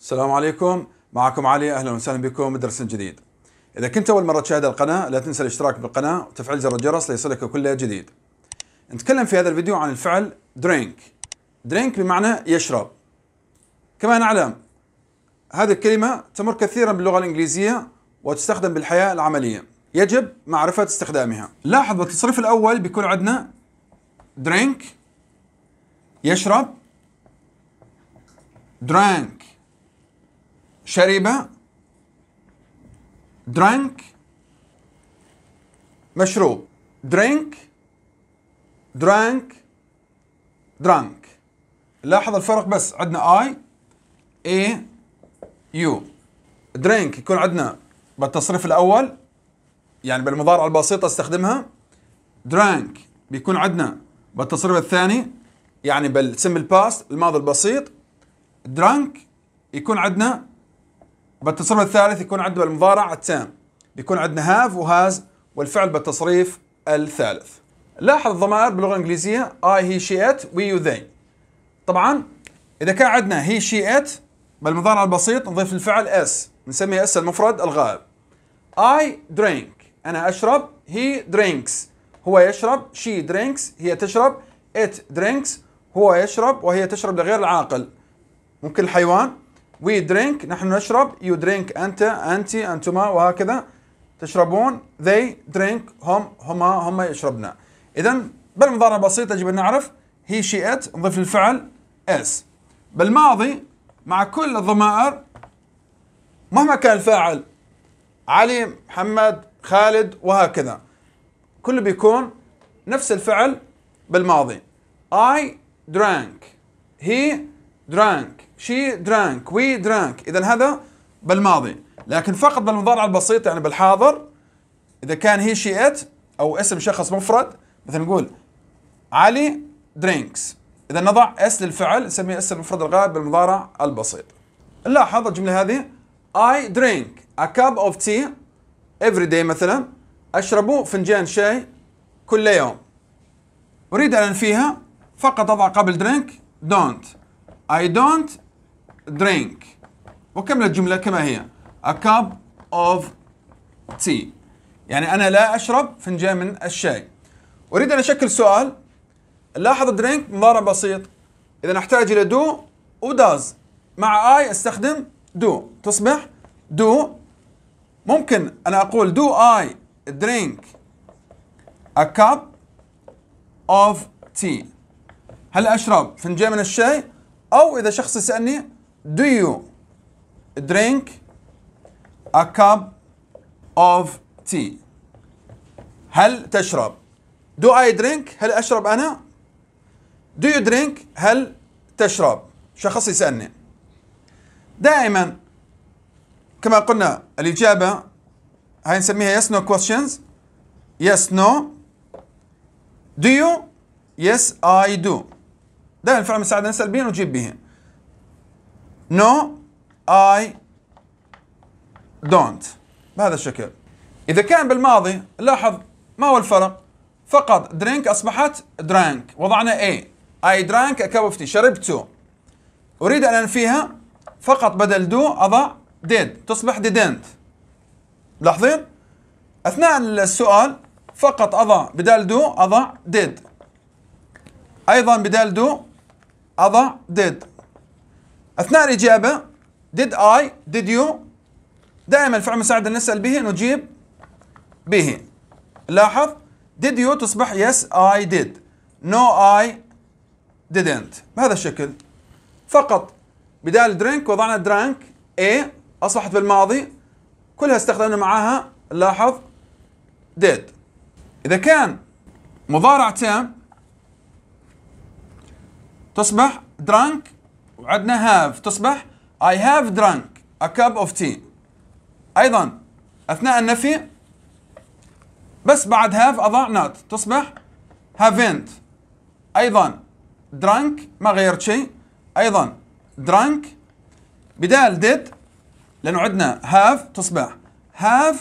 السلام عليكم معكم علي اهلا وسهلا بكم بدرس جديد. اذا كنت اول مره تشاهد القناه لا تنسى الاشتراك بالقناه وتفعيل زر الجرس ليصلك كل جديد. نتكلم في هذا الفيديو عن الفعل درينك. درينك بمعنى يشرب. كما نعلم هذه الكلمه تمر كثيرا باللغه الانجليزيه وتستخدم بالحياه العمليه. يجب معرفه استخدامها. لاحظ بالتصريف الاول بيكون عندنا درينك يشرب درانك شرب drank مشروب drink drank درانك لاحظ الفرق بس عندنا I A U drink يكون عندنا بالتصريف الأول يعني بالمضارعة البسيطة استخدمها drank بيكون عندنا بالتصريف الثاني يعني بالسمبل باست الماضي البسيط درانك يكون عندنا بالتصرف الثالث يكون عندنا المضارع التام بيكون عندنا هاف وهاز والفعل بالتصريف الثالث لاحظ الضمائر باللغه الانجليزيه اي هي شي ات وي يو ذي طبعا اذا كان عندنا هي شي ات بالمضارع البسيط نضيف الفعل اس نسميه اس المفرد الغائب اي درينك انا اشرب هي درينكس هو يشرب شي درينكس هي تشرب ات درينكس هو يشرب وهي تشرب لغير العاقل ممكن الحيوان وي درينك نحن نشرب يو درينك انت انت انتما وهكذا تشربون they drink هم هما هما يشربنا اذا بالمضارع بسيطه يجب ان نعرف هي شي ات نضيف الفعل اس بالماضي مع كل الضمائر مهما كان الفاعل علي محمد خالد وهكذا كله بيكون نفس الفعل بالماضي I drank he drank شي درانك وي درانك اذا هذا بالماضي لكن فقط بالمضارع البسيط يعني بالحاضر اذا كان هي شي ات او اسم شخص مفرد مثلا نقول علي درينكس اذا نضع اس للفعل نسميه اسم المفرد الغائب بالمضارع البسيط نلاحظ الجمله هذه I drink a cup of tea every day مثلا أشرب فنجان شاي كل يوم أريد أن أنفيها فقط أضع قبل drink don't I don't drink وكمل الجملة كما هي a cup of tea يعني أنا لا أشرب فنجان من الشاي أريد أن أشكل سؤال لاحظ drink مضارع بسيط إذا أحتاج إلى do و does مع I أستخدم do تصبح do ممكن أنا أقول do I drink a cup of tea هل أشرب فنجان من الشاي أو إذا شخص سألني Do you drink a cup of tea? هل تشرب؟ Do I drink؟ هل أشرب أنا؟ Do you drink؟ هل تشرب؟ شخص يسألني دائما كما قلنا الإجابة هاي نسميها yes no questions yes no do you yes I do دائما فعلا مساعدة نسأل به ونجيب به No, I don't بهذا الشكل إذا كان بالماضي لاحظ ما هو الفرق فقط درينك أصبحت درانك وضعنا A I drank a cup of tea شربت أريد أن أنفيها فقط بدل دو أضع did تصبح didn't لاحظين أثناء السؤال فقط أضع بدال دو أضع did أيضا بدال دو أضع did أثناء الإجابة did I did you دائما الفعل مساعد نسأل به نجيب به لاحظ did you تصبح yes I did no I didn't بهذا الشكل فقط بدال drink وضعنا drank A أصبحت بالماضي كلها استخدمنا معاها لاحظ did إذا كان مضارع تام تصبح drunk عندنا هاف تصبح I have drunk a cup of tea أيضا أثناء النفي بس بعد have أضع not تصبح haven't أيضا drunk ما غيرت شيء أيضا drunk بدال did لأنه عندنا have تصبح have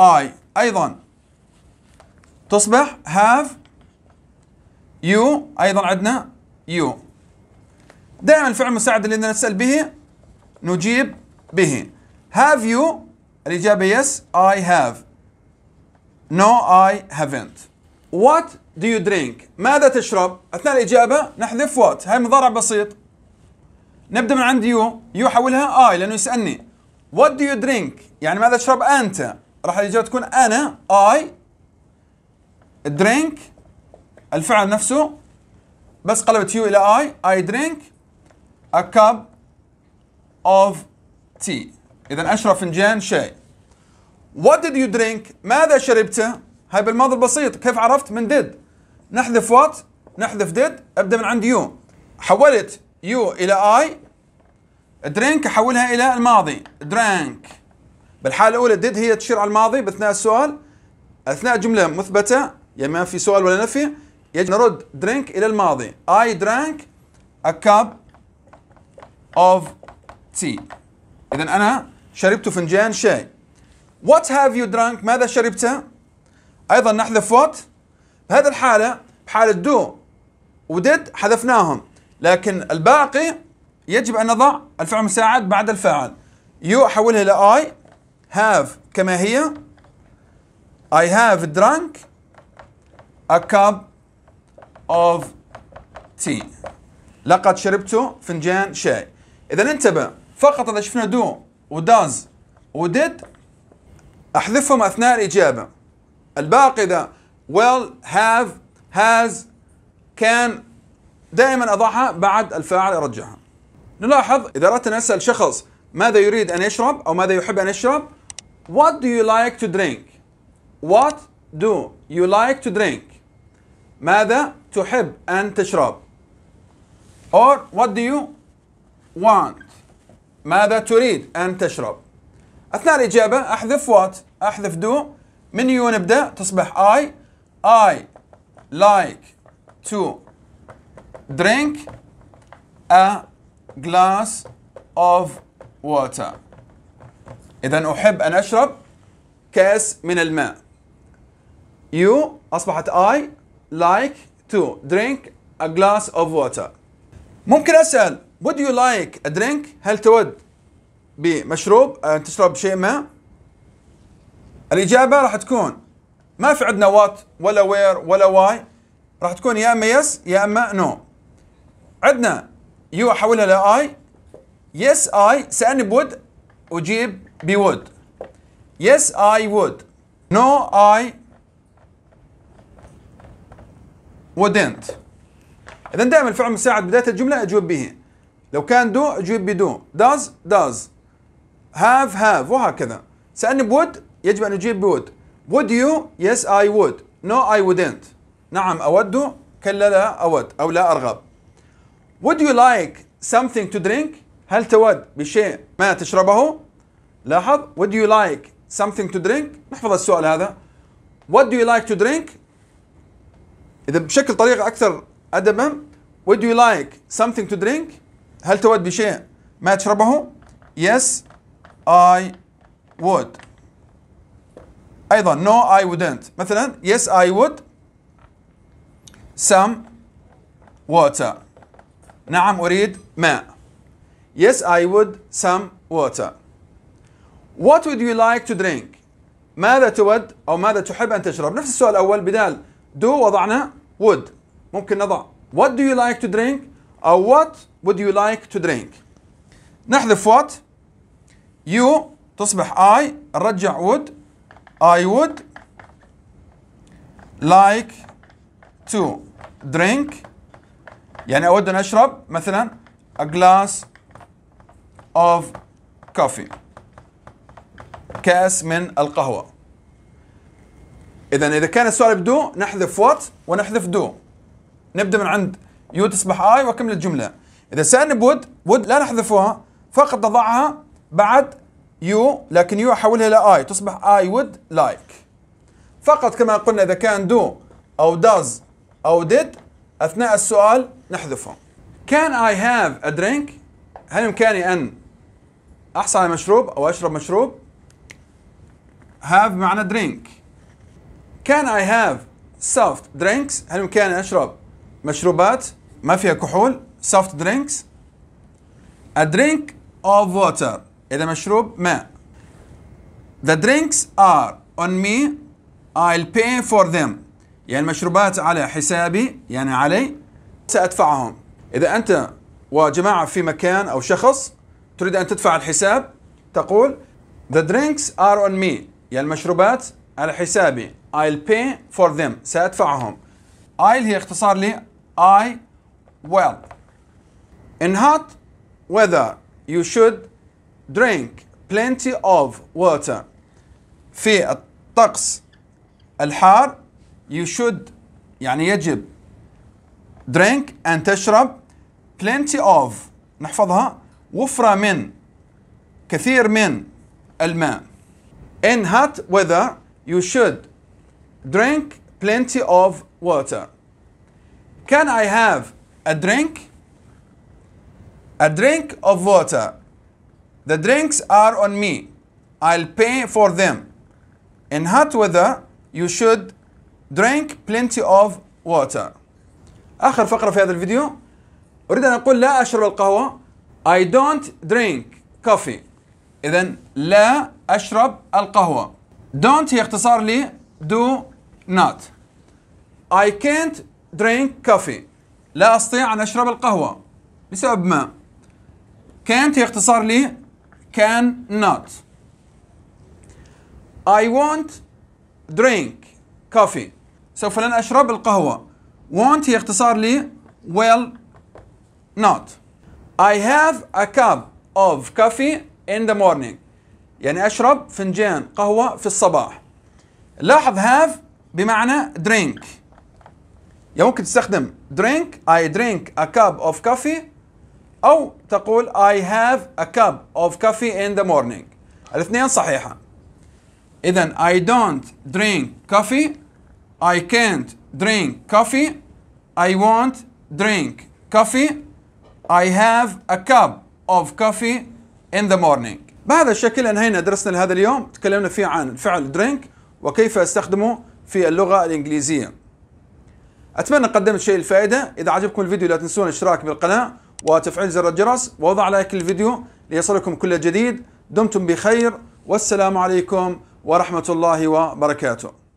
I أيضا تصبح have you أيضا عندنا you دائما الفعل المساعد اللي بدنا نسال به نجيب به have you الاجابه yes I have no I haven't what do you drink ماذا تشرب اثناء الاجابه نحذف what هاي مضارع بسيط نبدا من عند يو يو حولها I لانه يسالني what do you drink يعني ماذا تشرب انت راح الاجابه تكون انا I drink الفعل نفسه بس قلبت يو الى I I drink a cup of tea إذا أشرب فنجان شاي What did you drink ماذا شربته هاي بالماضي البسيط كيف عرفت من did نحذف what نحذف did أبدأ من عند you حولت you إلى I drink أحولها إلى الماضي drank بالحالة الأولى did هي تشير على الماضي بأثناء السؤال أثناء جملة مثبتة يعني ما في سؤال ولا نفي يجب نرد drink إلى الماضي I drank a cup of tea إذا أنا شربت فنجان شاي What have you drunk ماذا شربت أيضا نحذف what بهذه الحالة بحالة do و did حذفناهم لكن الباقي يجب أن نضع الفعل المساعد بعد الفاعل you أحولها إلى I have كما هي I have drunk a cup of tea لقد شربت فنجان شاي اذا انتبه فقط اذا شفنا دو وداز وديد احذفهم اثناء الاجابه الباقي اذا will have has كان دائما اضعها بعد الفاعل ارجعها نلاحظ اذا اردت ان اسال شخص ماذا يريد ان يشرب او ماذا يحب ان يشرب what do you like to drink what do you like to drink ماذا تحب ان تشرب or what do you want ماذا تريد أن تشرب أثناء الإجابة أحذف what أحذف do من يو نبدأ تصبح I I like to drink a glass of water إذا أحب أن أشرب كأس من الماء you أصبحت I like to drink a glass of water ممكن أسأل Would you like a drink؟ هل تود بمشروب أه، أن تشرب شيء ما؟ الإجابة راح تكون ما في عندنا وات ولا وير ولا واي راح تكون يا اما يس يا اما نو no. عندنا يو احولها لاي يس اي سالني بود اجيب بود يس اي وود نو اي wouldn't اذا دائما الفعل المساعد بدايه الجمله اجوب به لو كان دو أجيب بدو does does have have وهكذا سألني بود يجب أن أجيب بود would you yes I would no I wouldn't نعم أود كلا لا أود أو لا أرغب would you like something to drink هل تود بشيء ما تشربه لاحظ would you like something to drink نحفظ السؤال هذا what do you like to drink إذا بشكل طريقة أكثر أدبا would you like something to drink هل تود بشيء ما تشربه؟ Yes, I would. أيضا no, I wouldn't. مثلا yes, I would some water. نعم أريد ماء. Yes, I would some water. What would you like to drink? ماذا تود أو ماذا تحب أن تشرب؟ نفس السؤال الأول بدال do وضعنا would. ممكن نضع what do you like to drink أو what would you like to drink نحذف what you تصبح I نرجع would I would like to drink يعني أود أن أشرب مثلا a glass of coffee كأس من القهوة إذا إذا كان السؤال بدو نحذف what ونحذف do نبدأ من عند you تصبح I وأكمل الجملة إذا سالني بود بود لا نحذفها فقط نضعها بعد يو لكن يو أحولها إلى آي تصبح آي would like فقط كما قلنا إذا كان do أو does أو did أثناء السؤال نحذفها Can I have a drink؟ هل بإمكاني أن أحصل على مشروب أو أشرب مشروب؟ have معنى drink Can I have soft drinks؟ هل بإمكاني أشرب مشروبات ما فيها كحول؟ soft drinks a drink of water إذا مشروب ماء the drinks are on me I'll pay for them يعني المشروبات على حسابي يعني علي سأدفعهم إذا أنت وجماعة في مكان أو شخص تريد أن تدفع الحساب تقول The drinks are on me يعني المشروبات على حسابي I'll pay for them سأدفعهم I'll هي اختصار لي I will In hot weather, you should drink plenty of water. في الطقس الحار you should يعني يجب drink and تشرب plenty of نحفظها وفرة من كثير من الماء in hot weather you should drink plenty of water can I have a drink A drink of water. The drinks are on me. I'll pay for them. In hot weather, you should drink plenty of water. آخر فقرة في هذا الفيديو أريد أن أقول لا أشرب القهوة I don't drink coffee إذن لا أشرب القهوة don't هي اختصار لي do not I can't drink coffee لا أستطيع أن أشرب القهوة بسبب ما كانت هي اختصار لي كان نوت I want drink coffee سوف لن أشرب القهوة want هي اختصار لي will not I have a cup of coffee in the morning يعني أشرب فنجان قهوة في الصباح لاحظ have بمعنى drink يمكن يعني ممكن تستخدم drink I drink a cup of coffee أو تقول I have a cup of coffee in the morning الاثنين صحيحة إذا I don't drink coffee I can't drink coffee I won't drink coffee I have a cup of coffee in the morning بهذا الشكل انهينا درسنا لهذا اليوم تكلمنا فيه عن فعل drink وكيف استخدمه في اللغة الإنجليزية أتمنى قدمت شيء الفائدة إذا عجبكم الفيديو لا تنسون الاشتراك بالقناة وتفعيل زر الجرس ووضع لايك للفيديو ليصلكم كل جديد دمتم بخير والسلام عليكم ورحمة الله وبركاته